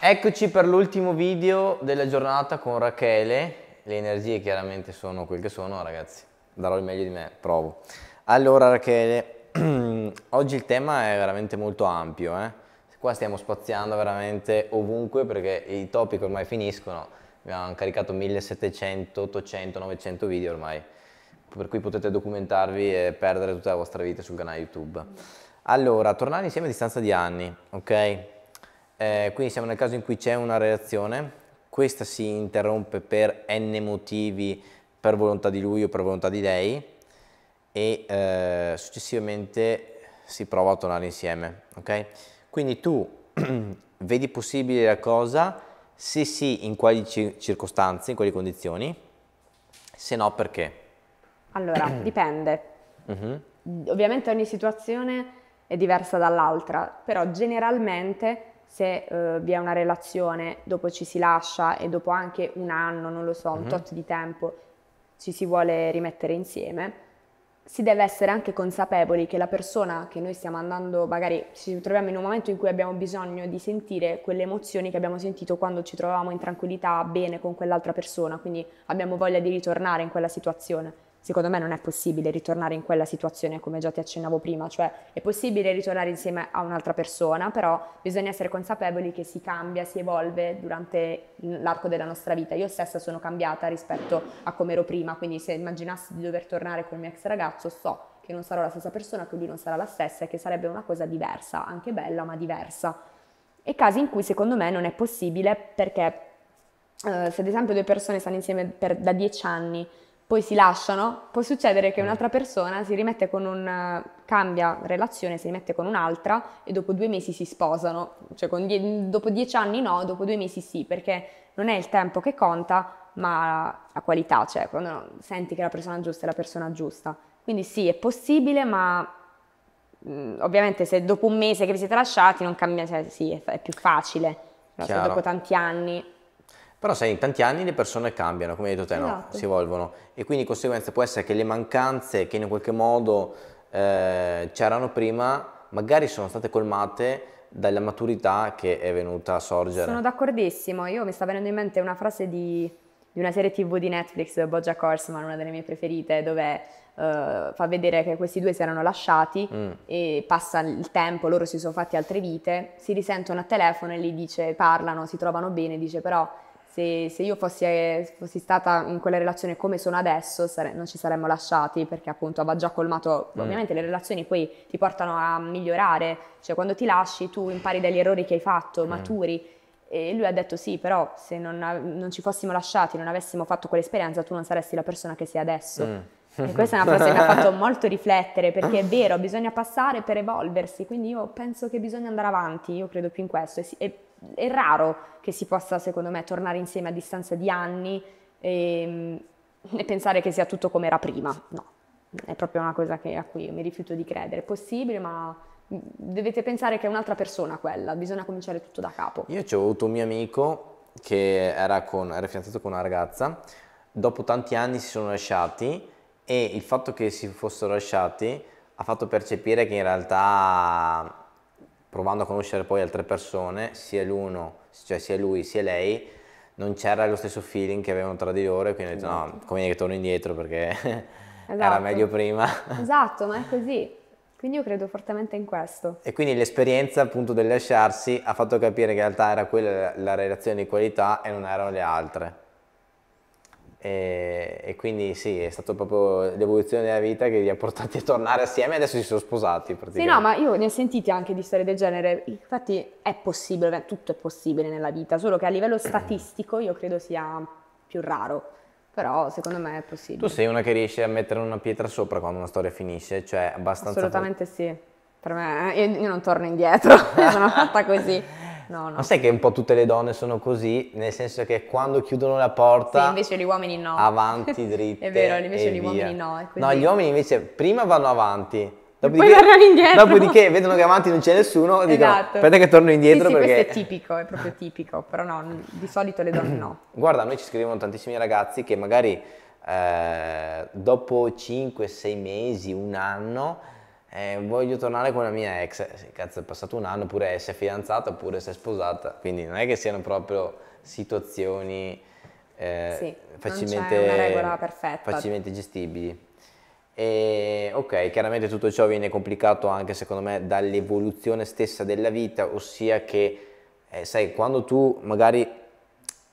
Eccoci per l'ultimo video della giornata con Rachele. Le energie chiaramente sono quel che sono, ragazzi. Darò il meglio di me, provo. Allora, Rachele, oggi il tema è veramente molto ampio. Eh? Qua stiamo spaziando veramente ovunque perché i topic ormai finiscono. Abbiamo caricato 1700, 800, 900 video ormai. Per cui potete documentarvi e perdere tutta la vostra vita sul canale YouTube. Allora, tornare insieme a distanza di anni, ok? Eh, quindi siamo nel caso in cui c'è una reazione, questa si interrompe per n motivi per volontà di lui o per volontà di lei e eh, successivamente si prova a tornare insieme, ok? Quindi tu vedi possibile la cosa, se sì in quali circostanze, in quali condizioni, se no perché? Allora, dipende. Uh-huh. Ovviamente ogni situazione è diversa dall'altra, però generalmente se eh, vi è una relazione, dopo ci si lascia e dopo anche un anno, non lo so, un mm-hmm. tot di tempo ci si vuole rimettere insieme, si deve essere anche consapevoli che la persona che noi stiamo andando, magari ci troviamo in un momento in cui abbiamo bisogno di sentire quelle emozioni che abbiamo sentito quando ci trovavamo in tranquillità, bene con quell'altra persona, quindi abbiamo voglia di ritornare in quella situazione. Secondo me non è possibile ritornare in quella situazione come già ti accennavo prima, cioè è possibile ritornare insieme a un'altra persona, però bisogna essere consapevoli che si cambia, si evolve durante l'arco della nostra vita. Io stessa sono cambiata rispetto a come ero prima, quindi se immaginassi di dover tornare con il mio ex ragazzo so che non sarò la stessa persona, che lui non sarà la stessa e che sarebbe una cosa diversa, anche bella ma diversa. E casi in cui secondo me non è possibile perché eh, se ad esempio due persone stanno insieme per, da dieci anni, poi si lasciano, può succedere che mm. un'altra persona si rimette con un eh, cambia relazione, si rimette con un'altra e dopo due mesi si sposano, cioè die- dopo dieci anni no, dopo due mesi sì, perché non è il tempo che conta, ma la qualità, cioè quando senti che la persona giusta è la persona giusta. Quindi sì, è possibile, ma mh, mm, ovviamente se dopo un mese che vi siete lasciati non cambia, cioè sì, è, è più facile, dopo tanti anni. Però sai, in tanti anni le persone cambiano, come hai detto te, esatto. no? si evolvono e quindi in conseguenza può essere che le mancanze che in qualche modo eh, c'erano prima magari sono state colmate dalla maturità che è venuta a sorgere. Sono d'accordissimo, io mi sta venendo in mente una frase di, di una serie tv di Netflix, Boggia Corsman, una delle mie preferite, dove Uh, fa vedere che questi due si erano lasciati mm. e passa il tempo, loro si sono fatti altre vite, si risentono a telefono e gli dice, parlano, si trovano bene, dice però se, se io fossi, eh, fossi, stata in quella relazione come sono adesso sare- non ci saremmo lasciati perché appunto aveva già colmato, mm. ovviamente le relazioni poi ti portano a migliorare, cioè quando ti lasci tu impari dagli errori che hai fatto, mm. maturi. E lui ha detto sì, però se non, non, ci fossimo lasciati, non avessimo fatto quell'esperienza, tu non saresti la persona che sei adesso. Mm. E questa è una frase che mi ha fatto molto riflettere, perché è vero, bisogna passare per evolversi, quindi io penso che bisogna andare avanti, io credo più in questo. E, e è raro che si possa, secondo me, tornare insieme a distanza di anni e, ehm, e pensare che sia tutto come era prima. No, è proprio una cosa che, a cui io mi rifiuto di credere. È possibile, ma mm, dovete pensare che è un'altra persona quella, bisogna cominciare tutto da capo. Io ci ho avuto un mio amico che era, con, era fidanzato con una ragazza, dopo tanti anni si sono lasciati e il fatto che si fossero lasciati ha fatto percepire che in realtà provando a conoscere poi altre persone, sia l'uno, cioè sia lui sia lei, non c'era lo stesso feeling che avevano tra di loro e quindi esatto. ho detto no, esatto. come che torno indietro perché esatto. era meglio prima. esatto, ma è così. Quindi io credo fortemente in questo. E quindi l'esperienza appunto del lasciarsi ha fatto capire che in realtà era quella la relazione di qualità e non erano le altre. E, e, quindi sì, è stata proprio l'evoluzione della vita che li ha portati a tornare assieme e adesso si sono sposati Sì, no, ma io ne ho sentite anche di storie del genere, infatti è possibile, tutto è possibile nella vita, solo che a livello statistico io credo sia più raro, però secondo me è possibile. Tu sei una che riesce a mettere una pietra sopra quando una storia finisce, cioè abbastanza... Assolutamente sì, per me, eh, io, io non torno indietro, sono fatta così no, no. Ma sai che un po' tutte le donne sono così, nel senso che quando chiudono la porta... Sì, invece gli uomini no. Avanti dritte. È vero, invece gli via. uomini no. Quindi... No, gli uomini invece prima vanno avanti. Dopodiché, dopodiché, vedono che avanti non c'è nessuno e esatto. dicono aspetta che torno indietro sì, sì, perché... questo è tipico, è proprio tipico, però no, di solito le donne no. Guarda, noi ci scrivono tantissimi ragazzi che magari eh, dopo 5-6 mesi, un anno eh, voglio tornare con la mia ex, eh, sì, cazzo è passato un anno, pure si è fidanzata, oppure si è sposata, quindi non è che siano proprio situazioni eh, sì, facilmente, facilmente gestibili. E, ok, chiaramente tutto ciò viene complicato anche secondo me dall'evoluzione stessa della vita, ossia che, eh, sai, quando tu magari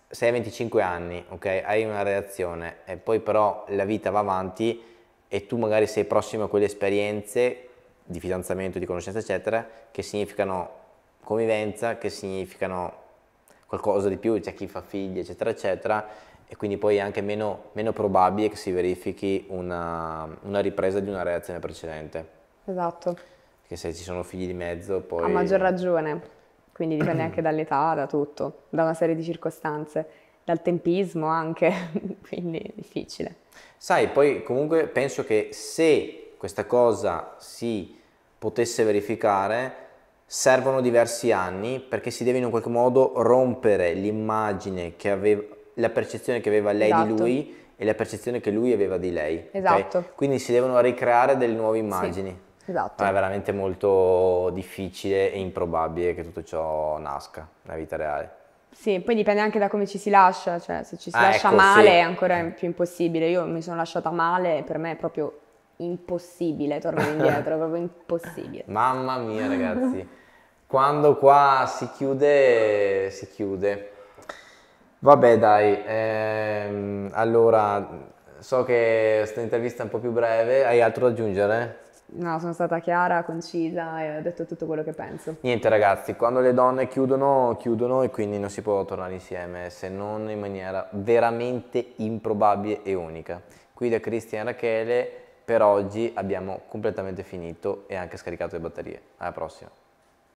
sei a 25 anni, ok, hai una reazione e poi però la vita va avanti, e tu magari sei prossimo a quelle esperienze di fidanzamento, di conoscenza, eccetera, che significano convivenza, che significano qualcosa di più, c'è cioè chi fa figli, eccetera, eccetera, e quindi poi è anche meno, meno probabile che si verifichi una, una, ripresa di una reazione precedente. Esatto. Che se ci sono figli di mezzo poi... A maggior ragione, quindi dipende anche dall'età, da tutto, da una serie di circostanze dal tempismo anche, quindi è difficile. Sai, poi comunque penso che se questa cosa si potesse verificare, servono diversi anni perché si deve in un qualche modo rompere l'immagine che aveva, la percezione che aveva lei esatto. di lui e la percezione che lui aveva di lei. Esatto. Okay? Quindi si devono ricreare delle nuove immagini. Sì, esatto. Ma è veramente molto difficile e improbabile che tutto ciò nasca nella vita reale. Sì, poi dipende anche da come ci si lascia, cioè se ci si ah, lascia ecco, male sì. è ancora più impossibile. Io mi sono lasciata male, per me è proprio impossibile tornare indietro, proprio impossibile. Mamma mia ragazzi, quando qua si chiude, si chiude. Vabbè dai, ehm, allora so che questa intervista è un po' più breve, hai altro da aggiungere? No, sono stata chiara, concisa e ho detto tutto quello che penso. Niente ragazzi, quando le donne chiudono, chiudono e quindi non si può tornare insieme se non in maniera veramente improbabile e unica. Qui da Cristian Rachele per oggi abbiamo completamente finito e anche scaricato le batterie. Alla prossima.